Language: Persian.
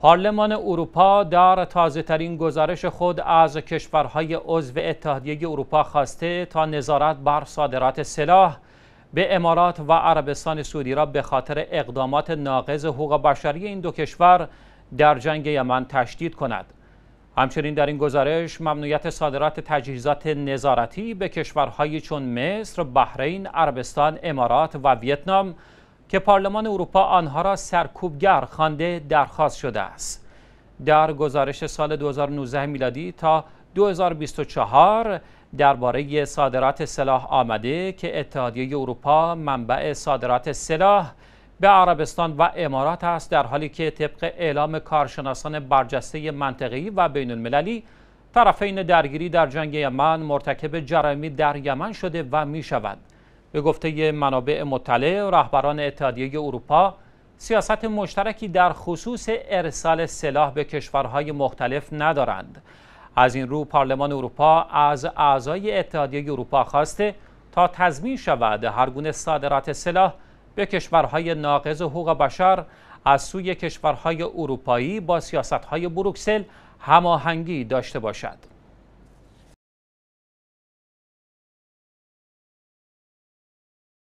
پارلمان اروپا در تازه ترین گزارش خود از کشورهای عضو اتحادیه اروپا خواسته تا نظارت بر صادرات سلاح به امارات و عربستان سعودی را به خاطر اقدامات ناقض حقوق بشری این دو کشور در جنگ یمن تشدید کند. همچنین در این گزارش ممنوعیت صادرات تجهیزات نظارتی به کشورهایی چون مصر، بحرین، عربستان، امارات و ویتنام که پارلمان اروپا آنها را سرکوبگر خوانده درخواست شده است در گزارش سال 2019 میلادی تا 2024 درباره صادرات سلاح آمده که اتحادیه اروپا منبع صادرات سلاح به عربستان و امارات است در حالی که طبق اعلام کارشناسان برجسته منطقی و بین المللی طرفین درگیری در جنگ یمن مرتکب جرامی در یمن شده و می شود. به گفته منابع مطلع رهبران اتحادیه اروپا سیاست مشترکی در خصوص ارسال سلاح به کشورهای مختلف ندارند از این رو پارلمان اروپا از اعضای اتحادیه اروپا خواسته تا تضمین شود گونه صادرات سلاح به کشورهای ناقض حقوق بشر از سوی کشورهای اروپایی با سیاستهای بروکسل هماهنگی داشته باشد